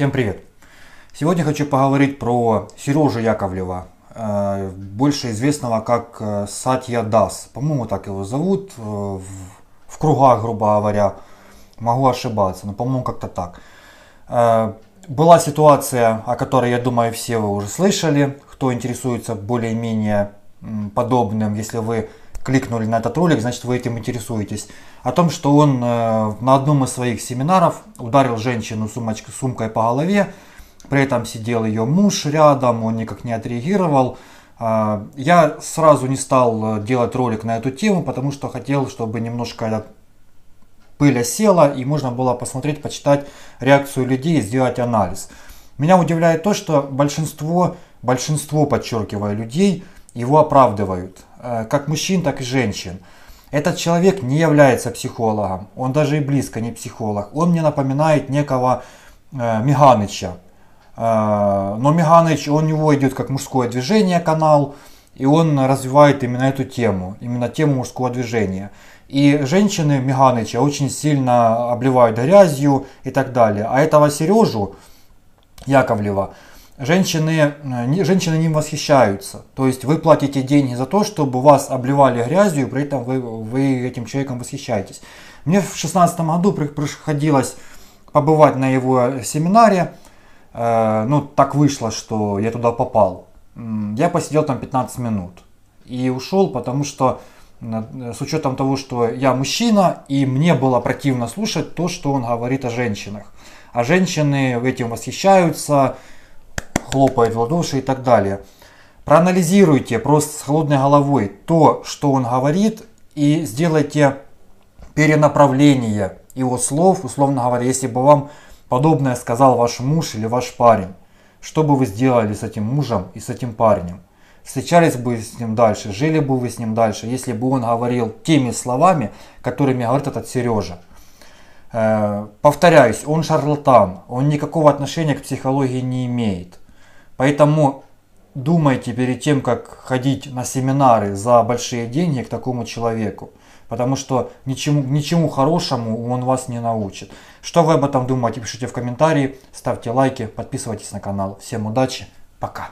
Всем привет! Сегодня хочу поговорить про Сережу Яковлева, э, больше известного как э, Сатья Дас. По-моему, так его зовут, э, в, кругах, грубо говоря. Могу ошибаться, но, по-моему, как-то так. Была ситуация, о которой, я думаю, все вы уже слышали. Кто интересуется более-менее подобным, если вы кликнули на этот ролик, значит вы этим интересуетесь. О том, что он э, на одном из своих семинаров ударил женщину сумочкой, сумкой по голове, при этом сидел ее муж рядом, он никак не отреагировал. А, я сразу не стал э, делать ролик на эту тему, потому что хотел, чтобы немножко эта пыль осела и можно было посмотреть, почитать реакцию людей и сделать анализ. Меня удивляет то, что большинство, большинство, подчеркивая людей, его оправдывают Э, как мужчин, так и женщин. Этот человек не является психологом, он даже и близко не психолог. Он мне напоминает некого э, Миганыча. Э, но Миганыч, у него идет как мужское движение канал, и он развивает именно эту тему, именно тему мужского движения. И женщины Миганыча очень сильно обливают грязью и так далее. А этого Сережу Яковлева – женщины, э, женщины ним восхищаются. То есть вы платите деньги за то, чтобы вас обливали грязью, и при этом вы, вы этим человеком восхищаетесь. Мне в 2016 году приходилось побывать на его семинаре. Э, ну, так вышло, что я туда попал. Я посидел там 15 минут и ушел, потому что э, с учетом того, что я мужчина, и мне было противно слушать то, что он говорит о женщинах. А женщины этим восхищаются, хлопает в ладоши и так далее. Проанализируйте просто с холодной головой то, что он говорит, и сделайте перенаправление его слов, условно говоря, если бы вам подобное сказал ваш муж или ваш парень, что бы вы сделали с этим мужем и с этим парнем? Встречались бы с ним дальше, жили бы вы с ним дальше, если бы он говорил теми словами, которыми говорит этот Сережа. Э, повторяюсь, он шарлатан, он никакого отношения к психологии не имеет. Поэтому думайте перед тем, как ходить на семинары за большие деньги к такому человеку, потому что ничему, ничему хорошему он вас не научит. Что вы об этом думаете, пишите в комментарии, ставьте лайки, подписывайтесь на канал. Всем удачи, пока!